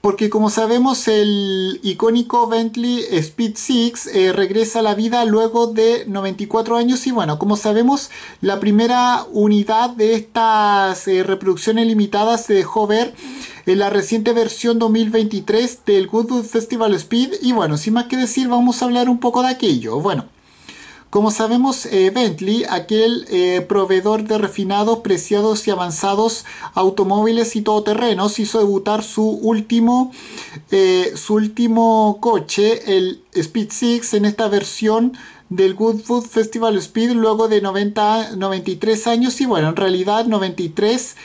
Porque como sabemos el icónico Bentley Speed 6 eh, regresa a la vida luego de 94 años y bueno, como sabemos la primera unidad de estas eh, reproducciones limitadas se dejó ver en la reciente versión 2023 del Goodwood Festival Speed y bueno, sin más que decir vamos a hablar un poco de aquello. Bueno. Como sabemos, eh, Bentley, aquel eh, proveedor de refinados, preciados y avanzados automóviles y todoterrenos, hizo debutar su último, eh, su último coche, el Speed Six, en esta versión del Good Food Festival Speed luego de 90, 93 años y bueno, en realidad 93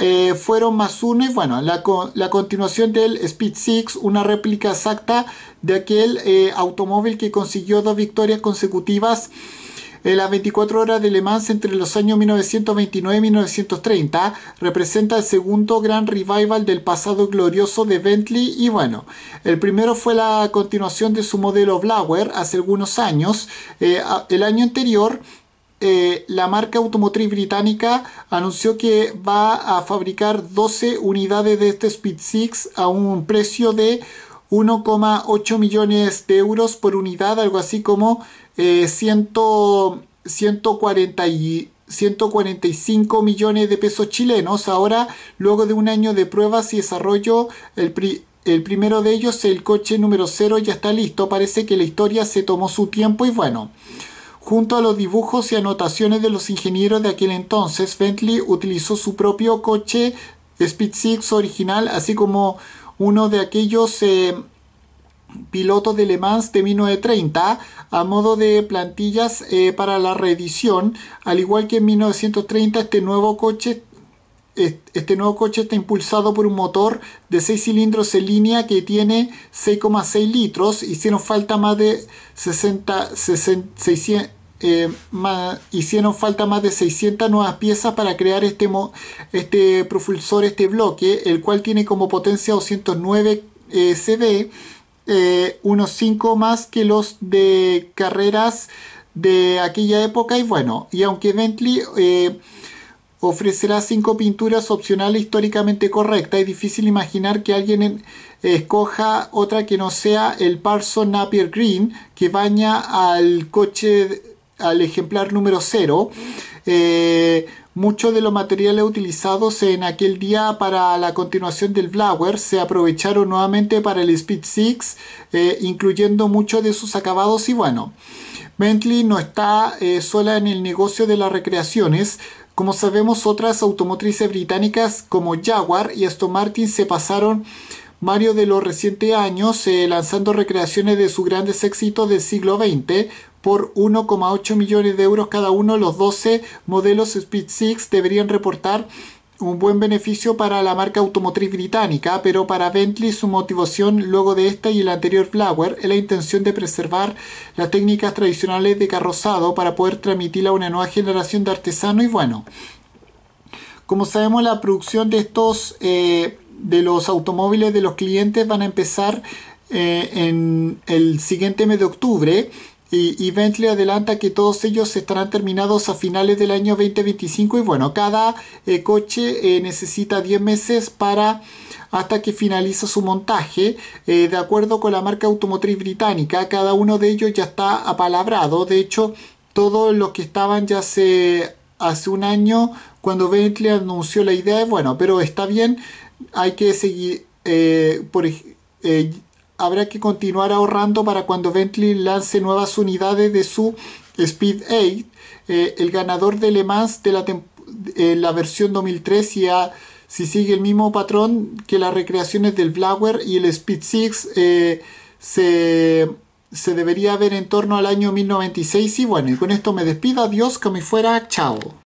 eh, fueron más uno y bueno, la, la, continuación del Speed Six, una réplica exacta de aquel eh, automóvil que consiguió dos victorias consecutivas eh, la 24 horas de Le Mans entre los años 1929 y 1930 representa el segundo gran revival del pasado glorioso de Bentley y bueno, el primero fue la continuación de su modelo Blower hace algunos años. Eh, el año anterior eh, la marca automotriz británica anunció que va a fabricar 12 unidades de este Speed Six a un precio de 1,8 millones de euros por unidad, algo así como 140 eh, 145 millones de pesos chilenos. Ahora, luego de un año de pruebas y desarrollo, el, el primero de ellos, el coche número 0, ya está listo. Parece que la historia se tomó su tiempo y bueno. Junto a los dibujos y anotaciones de los ingenieros de aquel entonces, Bentley utilizó su propio coche Speed Six original, así como uno de aquellos eh, pilotos de Le Mans de 1930 a modo de plantillas eh, para la reedición, al igual que en 1930 este nuevo coche este nuevo coche está impulsado por un motor de 6 cilindros en línea que tiene 6,6 litros. Hicieron falta más de 60, 60 eh, hicieron falta más de 600 nuevas piezas para crear este, este propulsor, este bloque, el cual tiene como potencia 209 eh, CV, eh, unos 5 más que los de carreras de aquella época y bueno, y aunque Bentley ofrecerá 5 pinturas opcionales históricamente correctas. Es difícil imaginar que alguien escoja otra que no sea el Parson Napier Green que baña al coche al ejemplar número 0. Eh, ...muchos de los materiales utilizados en aquel día para la continuación del Blower se aprovecharon nuevamente para el Speed 6, eh, incluyendo muchos de sus acabados y bueno. Bentley no está eh, sola en el negocio de las recreaciones. Como sabemos, otras automotrices británicas como Jaguar y Aston Martin se pasaron varios de los recientes años lanzando recreaciones de sus grandes éxitos del siglo XX, por 1,8 millones de euros cada uno, los 12 modelos Speed Six deberían reportar un buen beneficio para la marca automotriz británica, pero para Bentley su motivación luego de esta y el anterior Flower, es la intención de preservar las técnicas tradicionales de carrozado para poder transmitirla a una nueva generación de artesanos y bueno, como sabemos la producción de estos eh, de los automóviles de los clientes van a empezar eh, en el siguiente mes de octubre y, Bentley adelanta que todos ellos estarán terminados a finales del año 2025 y bueno, cada eh, coche eh, necesita 10 meses para hasta que finaliza su montaje. Eh, de acuerdo con la marca automotriz británica, cada uno de ellos ya está apalabrado. De hecho, todos los que estaban ya hace un año cuando Bentley anunció la idea, bueno, pero está bien, hay que seguir, por habrá que continuar ahorrando para cuando Bentley lance nuevas unidades de su Speed 8, eh, el ganador de Le Mans de la, eh, versión 2003 y si sigue el mismo patrón que las recreaciones del Blower. y el Speed 6 eh, se, debería ver en torno al año 1096 y bueno, con esto me despido, adiós, que me fuera, chao.